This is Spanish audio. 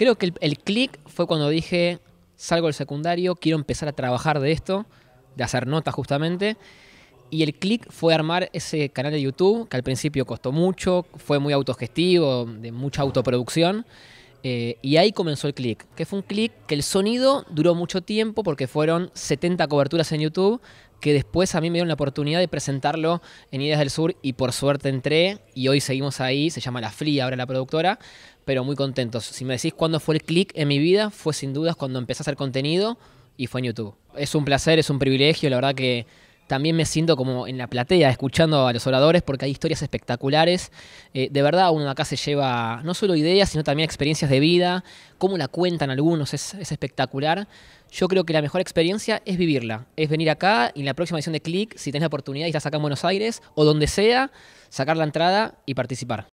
Creo que el, click clic fue cuando dije, salgo del secundario, quiero empezar a trabajar de esto, de hacer notas justamente. Y el clic fue armar ese canal de YouTube, que al principio costó mucho, fue muy autogestivo, de mucha autoproducción. Eh, y ahí comenzó el click, que fue un click que el sonido duró mucho tiempo porque fueron 70 coberturas en YouTube que después a mí me dieron la oportunidad de presentarlo en Ideas del Sur y por suerte entré y hoy seguimos ahí, se llama La Fría ahora la productora, pero muy contentos. Si me decís cuándo fue el click en mi vida, fue sin dudas cuando empecé a hacer contenido y fue en YouTube. Es un placer, es un privilegio, la verdad que también me siento como en la platea escuchando a los oradores porque hay historias espectaculares. Eh, de verdad, uno acá se lleva no solo ideas, sino también experiencias de vida, cómo la cuentan algunos, es, espectacular. Yo creo que la mejor experiencia es vivirla, es venir acá y en la próxima edición de Click, si tenés la oportunidad, y la sacar en Buenos Aires o donde sea, sacar la entrada y participar.